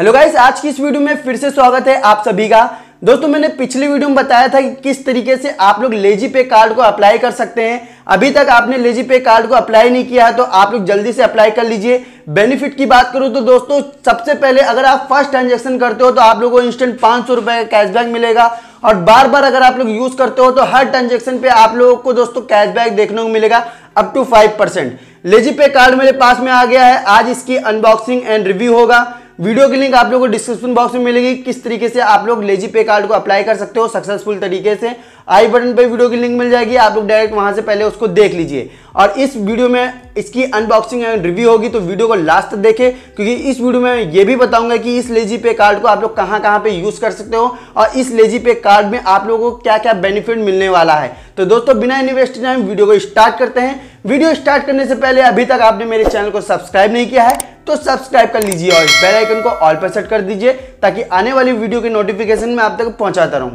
hello guys आज की इस वीडियो में फिर से स्वागत है आप सभी का दोस्तों मैंने पिछली वीडियो में बताया था कि किस तरीके से आप लोग लेजी पे कार्ड को अप्लाई कर सकते हैं अभी तक आपने लेजी पे कार्ड को अप्लाई नहीं किया है तो आप लोग जल्दी से अप्लाई कर लीजिए बेनिफिट की बात करूं तो दोस्तों सबसे पहले अगर आप फर्स्ट ट्रांजेक्शन करते हो तो आप लोग को इंस्टेंट पांच सौ का कैशबैक मिलेगा और बार बार अगर आप लोग यूज़ करते हो तो हर ट्रांजेक्शन पे आप लोगों को दोस्तों कैशबैक देखने को मिलेगा up to five percent LazyPay card मेरे पास में आ गया है आज इसकी अनबॉक्सिंग एंड रिव्यू होगा वीडियो की लिंक आप लोगों को डिस्क्रिप्शन बॉक्स में मिलेगी किस तरीके से आप लोग लेजी पे कार्ड को अप्लाई कर सकते हो सक्सेसफुल तरीके से आई बटन पे वीडियो की लिंक मिल जाएगी आप लोग डायरेक्ट वहां से पहले उसको देख लीजिए और इस वीडियो में इसकी अनबॉक्सिंग एंड रिव्यू होगी तो वीडियो को लास्ट तक देखें क्योंकि इस वीडियो में ये भी बताऊंगा कि इस लेजी पे कार्ड को आप लोग कहाँ कहाँ पे यूज कर सकते हो और इस लेजी पे कार्ड में आप लोगों को क्या क्या बेनिफिट मिलने वाला है तो दोस्तों बिना इन्वेस्ट टाइम वीडियो को स्टार्ट करते हैं वीडियो स्टार्ट करने से पहले अभी तक आपने मेरे चैनल को सब्सक्राइब नहीं किया है तो सब्सक्राइब कर लीजिए और बेल आइकन को ऑल पर सेट कर दीजिए ताकि आने वाली वीडियो के नोटिफिकेशन में आप तक पहुंचाता रहूं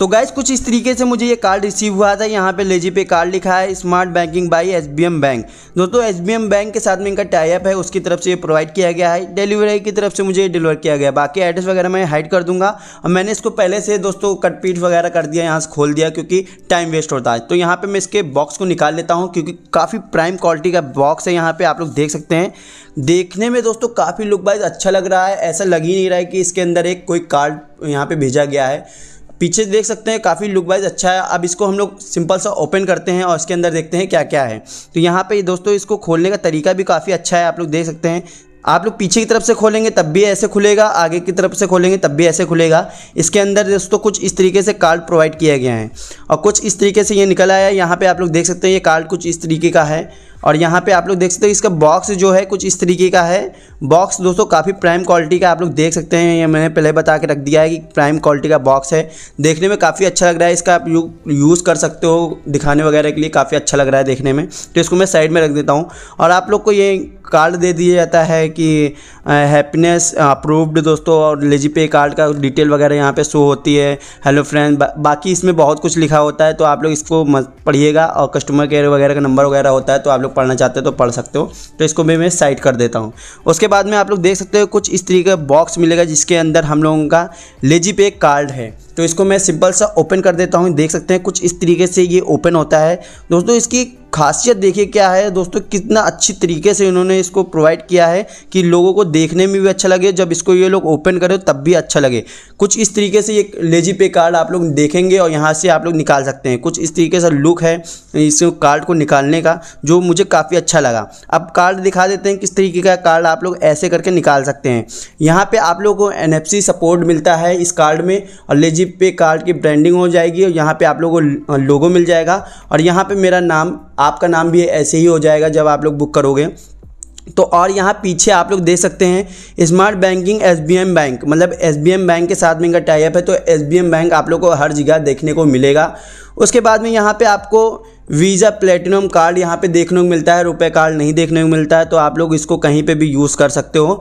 तो गाइज कुछ इस तरीके से मुझे ये कार्ड रिसीव हुआ था यहाँ पे लेजी पे कार्ड लिखा है smart banking by Yes Bank दोस्तों एस बैंक के साथ में इनका टाइप है उसकी तरफ से ये प्रोवाइड किया गया है डिलीवरी की तरफ से मुझे ये डिलीवर किया गया बाकी एड्रेस वगैरह मैं हाइड कर दूंगा और मैंने इसको पहले से दोस्तों कटपीट वगैरह कर दिया यहाँ से खोल दिया क्योंकि टाइम वेस्ट होता है तो यहाँ पर मैं इसके बॉक्स को निकाल लेता हूँ क्योंकि काफ़ी प्राइम क्वालिटी का बॉक्स है यहाँ पर आप लोग देख सकते हैं देखने में दोस्तों काफ़ी लुक वाइज अच्छा लग रहा है ऐसा लग ही नहीं रहा है कि इसके अंदर एक कोई कार्ड यहाँ पर भेजा गया है पीछे देख सकते हैं काफ़ी लुक वाइज अच्छा है अब इसको हम लोग सिंपल सा ओपन करते हैं और इसके अंदर देखते हैं क्या क्या है तो यहाँ पे दोस्तों इसको खोलने का तरीका भी काफ़ी अच्छा है आप लोग देख सकते हैं आप लोग पीछे की तरफ से खोलेंगे तब भी ऐसे खुलेगा आगे की तरफ से खोलेंगे तब भी ऐसे खुलेगा इसके अंदर दोस्तों कुछ इस तरीके से कार्ड प्रोवाइड किया गया है और कुछ इस तरीके से ये निकल आया है यहाँ पर आप लोग देख सकते हैं ये कार्ड कुछ इस तरीके का है और यहाँ पे आप लोग देख सकते हो इसका बॉक्स जो है कुछ इस तरीके का है बॉक्स दोस्तों काफ़ी प्राइम क्वालिटी का आप लोग देख सकते हैं ये मैंने पहले बता के रख दिया है कि प्राइम क्वालिटी का बॉक्स है देखने में काफ़ी अच्छा लग रहा है इसका आप यू यूज़ कर सकते हो दिखाने वगैरह के लिए काफ़ी अच्छा लग रहा है देखने में तो इसको मैं साइड में रख देता हूँ और आप लोग को ये कार्ड दे दिया जाता है कि हैप्पीनेस अप्रूव्ड दोस्तों और लेजी पे कार्ड का डिटेल वगैरह यहाँ पे शो होती है हेलो फ्रेंड बा, बाकी इसमें बहुत कुछ लिखा होता है तो आप लोग इसको पढ़िएगा और कस्टमर केयर वगैरह का नंबर वगैरह होता है तो आप लोग लोग पढ़ना चाहते हो तो पढ़ सकते हो तो इसको भी मैं साइड कर देता हूँ उसके बाद में आप लोग देख सकते हो कुछ इस तरीके का बॉक्स मिलेगा जिसके अंदर हम लोगों का लेजी पे कार्ड है तो इसको मैं सिंपल सा ओपन कर देता हूँ देख सकते हैं कुछ इस तरीके से ये ओपन होता है दोस्तों इसकी खासियत देखिए क्या है दोस्तों कितना अच्छी तरीके से इन्होंने इसको प्रोवाइड किया है कि लोगों को देखने में भी अच्छा लगे जब इसको ये लोग ओपन करें तो तब भी अच्छा लगे कुछ इस तरीके से ये लेजी पे कार्ड आप लोग देखेंगे और यहाँ से आप लोग निकाल सकते हैं कुछ इस तरीके से लुक है इस कार्ड को निकालने का जो मुझे काफ़ी अच्छा लगा अब कार्ड दिखा देते हैं किस तरीके का कार्ड आप लोग ऐसे करके निकाल सकते हैं यहाँ पर आप लोग को एन सपोर्ट मिलता है इस कार्ड में और लेजी पे कार्ड की ब्रांडिंग हो जाएगी और यहाँ पर आप लोग को लोगो मिल जाएगा और यहाँ पर मेरा नाम आप आपका नाम भी ऐसे ही हो जाएगा जब आप लोग बुक करोगे तो और यहाँ पीछे आप लोग देख सकते हैं स्मार्ट बैंकिंग एस बैंक मतलब एस बैंक के साथ में इनका टाइप है तो एस बैंक आप लोग को हर जगह देखने को मिलेगा उसके बाद में यहाँ पे आपको वीज़ा प्लेटिनम कार्ड यहाँ पे देखने को मिलता है रुपए कार्ड नहीं देखने को मिलता है तो आप लोग इसको कहीं पे भी यूज़ कर सकते हो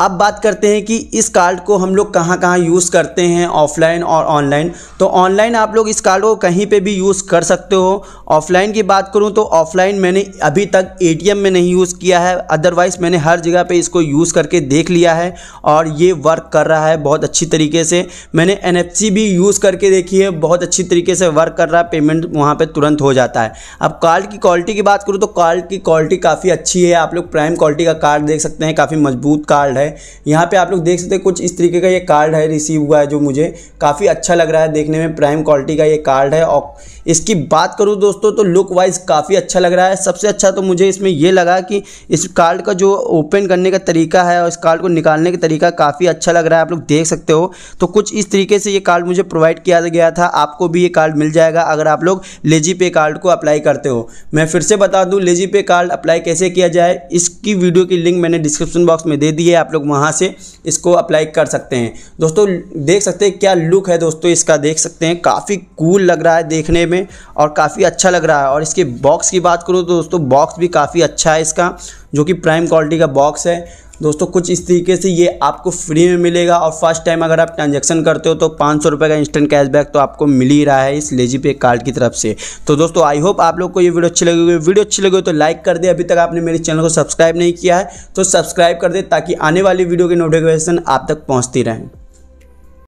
अब बात करते हैं कि इस कार्ड को हम लोग कहाँ कहाँ यूज़ करते हैं ऑफ़लाइन और ऑनलाइन तो ऑनलाइन आप लोग इस कार्ड को कहीं पे भी यूज़ कर सकते हो ऑफ़लाइन की बात करूँ तो ऑफ़लाइन मैंने अभी तक एटीएम में नहीं यूज़ किया है अदरवाइज़ मैंने हर जगह पे इसको यूज़ करके देख लिया है और ये वर्क कर रहा है बहुत अच्छी तरीके से मैंने एन भी यूज़ करके देखी है बहुत अच्छी तरीके से वर्क कर रहा है पेमेंट वहाँ पर तुरंत हो जाता है अब कार्ड की क्वालिटी की बात करूँ तो कार्ड की क्वालिटी काफ़ी अच्छी है आप लोग प्राइम क्वालिटी का कार्ड देख सकते हैं काफ़ी मजबूत कार्ड है है यहाँ पे आप लोग देख सकते हैं कुछ इस तरीके का ये कार्ड है रिसीव हुआ है जो मुझे काफ़ी अच्छा लग रहा है देखने में प्राइम क्वालिटी का ये कार्ड है और इसकी बात करूँ दोस्तों तो लुक वाइज काफ़ी अच्छा लग रहा है सबसे अच्छा तो मुझे इसमें यह लगा कि इस कार्ड का जो ओपन करने का तरीका है और इस कार्ड को निकालने का तरीका काफ़ी अच्छा लग रहा है आप लोग देख सकते हो तो कुछ इस तरीके से ये कार्ड मुझे प्रोवाइड किया गया था आपको भी ये कार्ड मिल जाएगा अगर आप लोग लेजी पे कार्ड को अप्लाई करते हो मैं फिर से बता दूं लेजी पे कार्ड अप्लाई कैसे किया जाए इसकी वीडियो की लिंक मैंने डिस्क्रिप्शन बॉक्स में दे दी है आप लोग लोग वहाँ से इसको अप्लाई कर सकते हैं दोस्तों देख सकते हैं क्या लुक है दोस्तों इसका देख सकते हैं काफ़ी कूल लग रहा है देखने में और काफ़ी अच्छा लग रहा है और इसके बॉक्स की बात करूँ तो दोस्तों बॉक्स भी काफ़ी अच्छा है इसका जो कि प्राइम क्वालिटी का बॉक्स है दोस्तों कुछ इस तरीके से ये आपको फ्री में मिलेगा और फर्स्ट टाइम अगर आप ट्रांजेक्शन करते हो तो पाँच सौ का इंस्टेंट कैशबैक तो आपको मिल ही रहा है इस लेजी पे कार्ड की तरफ से तो दोस्तों आई होप आप लोग को ये वीडियो अच्छी लगेगी वीडियो अच्छी लगी तो लाइक कर दे अभी तक आपने मेरे चैनल को सब्सक्राइब नहीं किया है तो सब्सक्राइब कर दे ताकि आने वाली वीडियो की नोटिफिकेशन आप तक पहुँचती रहें